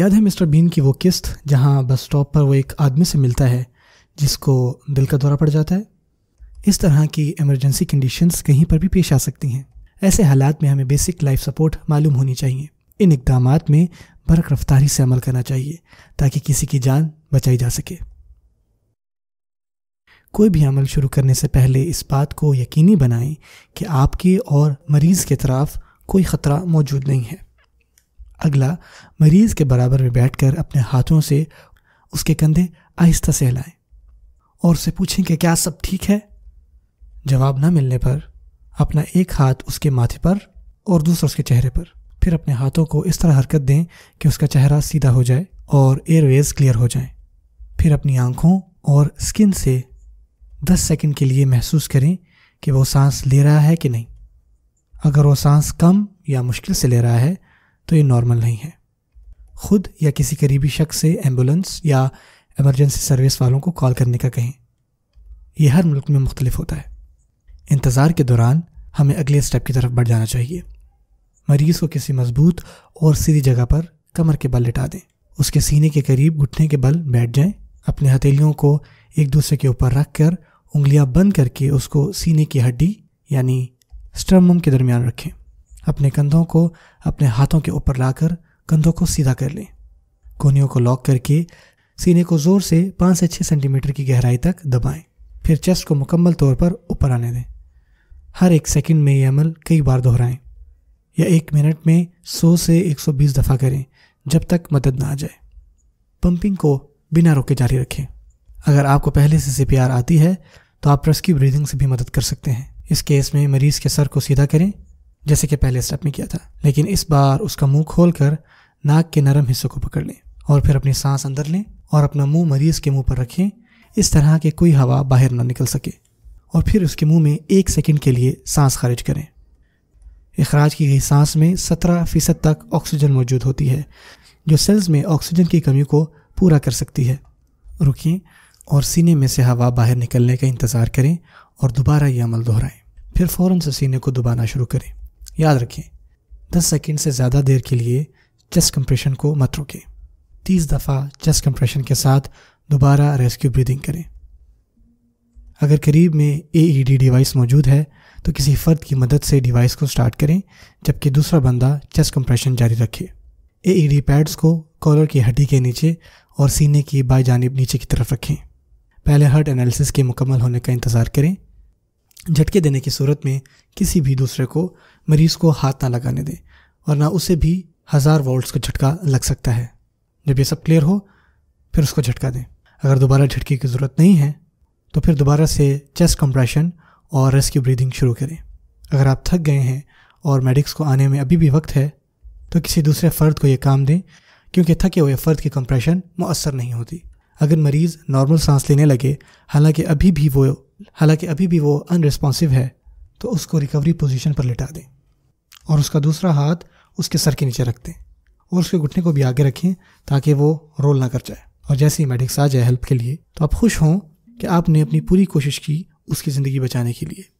याद है mister been की वो किस्त जहाँ बस स्टॉप पर वो एक आदमी से मिलता है जिसको दिल का दौरा पड़ जाता है इस तरह की इमरजेंसी कंडीशंस कहीं पर भी पेश आ सकती हैं ऐसे हालात में हमें बेसिक लाइफ सपोर्ट मालूम होनी चाहिए इन इकदाम में बरक रफ्तारी से अमल करना चाहिए ताकि किसी की जान बचाई जा सके कोई भी अमल शुरू करने से पहले इस बात को यकीनी बनाएं कि आपके और मरीज़ के तरफ कोई ख़तरा मौजूद नहीं है अगला मरीज के बराबर में बैठकर अपने हाथों से उसके कंधे आहिस्ता से हिलाएं और उसे पूछें कि क्या सब ठीक है जवाब न मिलने पर अपना एक हाथ उसके माथे पर और दूसरा उसके चेहरे पर फिर अपने हाथों को इस तरह हरकत दें कि उसका चेहरा सीधा हो जाए और एयरवेज क्लियर हो जाए फिर अपनी आँखों और स्किन से 10 सेकंड के लिए महसूस करें कि वो सांस ले रहा है कि नहीं अगर वो सांस कम या मुश्किल से ले रहा है तो ये नॉर्मल नहीं है खुद या किसी करीबी शख्स से एम्बुलेंस या एमरजेंसी सर्विस वालों को कॉल करने का कहें यह हर मुल्क में मुख्तलिफ होता है इंतज़ार के दौरान हमें अगले स्टेप की तरफ बढ़ जाना चाहिए मरीज़ को किसी मजबूत और सीधी जगह पर कमर के बल लिटा दें उसके सीने के करीब घुटने के बल बैठ जाएं अपने हथेलियों को एक दूसरे के ऊपर रख कर उंगलियाँ बंद करके उसको सीने की हड्डी यानी स्टर्मम के दरमियान रखें अपने कंधों को अपने हाथों के ऊपर लाकर कंधों को सीधा कर लें कोनियों को लॉक करके सीने को ज़ोर से पाँच से छः सेंटीमीटर की गहराई तक दबाएं फिर चेस्ट को मुकम्मल तौर पर ऊपर आने दें हर एक सेकंड में ये अमल कई बार दोहराएं या एक मिनट में 100 से 120 दफ़ा करें जब तक मदद ना आ जाए पंपिंग को बिना रोके जारी रखें अगर आपको पहले से सी आती है तो आप रस की ब्रीदिंग से भी मदद कर सकते हैं इस केस में मरीज़ के सर को सीधा करें जैसे कि पहले स्टेप में किया था लेकिन इस बार उसका मुंह खोलकर नाक के नरम हिस्सों को पकड़ लें और फिर अपनी सांस अंदर लें और अपना मुंह मरीज के मुंह पर रखें इस तरह की कोई हवा बाहर ना निकल सके और फिर उसके मुंह में एक सेकंड के लिए सांस खारिज करें अखराज की गई सांस में सत्रह फ़ीसद तक ऑक्सीजन मौजूद होती है जो सेल्स में ऑक्सीजन की कमी को पूरा कर सकती है रुकें और सीने में से हवा बाहर निकलने का इंतज़ार करें और दोबारा ये अमल दोहराएं फिर फ़ौर से सीने को दुबाना शुरू करें याद रखें दस सेकेंड से ज़्यादा देर के लिए चेस्ट कंप्रेशन को मत रोकें तीस दफ़ा चेस्ट कंप्रेशन के साथ दोबारा रेस्क्यू ब्रीदिंग करें अगर करीब में ए डिवाइस e मौजूद है तो किसी फ़र्द की मदद से डिवाइस को स्टार्ट करें जबकि दूसरा बंदा चेस्ट कंप्रेशन जारी रखे ए पैड्स e को कॉलर की हड्डी के नीचे और सीने की बाएं जानब नीचे की तरफ रखें पहले हर्ट एनालिसिस के मुकम्मल होने का इंतज़ार करें झटके देने की सूरत में किसी भी दूसरे को मरीज को हाथ ना लगाने दें और ना उसे भी हज़ार वोल्ट्स का झटका लग सकता है जब ये सब क्लियर हो फिर उसको झटका दें अगर दोबारा झटके की ज़रूरत नहीं है तो फिर दोबारा से चेस्ट कंप्रेशन और रेस्क्यू ब्रीदिंग शुरू करें अगर आप थक गए हैं और मेडिक्स को आने में अभी भी वक्त है तो किसी दूसरे फ़र्द को ये काम दें क्योंकि थके हुए फ़र्द की कंप्रेशन मौसर नहीं होती अगर मरीज़ नॉर्मल सांस लेने लगे हालांकि अभी भी वो हालांकि अभी भी वो अनरिस्पॉन्सिव है तो उसको रिकवरी पोजीशन पर लिटा दें और उसका दूसरा हाथ उसके सर के नीचे रख दें और उसके घुटने को भी आगे रखें ताकि वो रोल ना कर जाए और जैसे ही मेडिक्स आ जाए हेल्प के लिए तो आप खुश हों कि आपने अपनी पूरी कोशिश की उसकी ज़िंदगी बचाने के लिए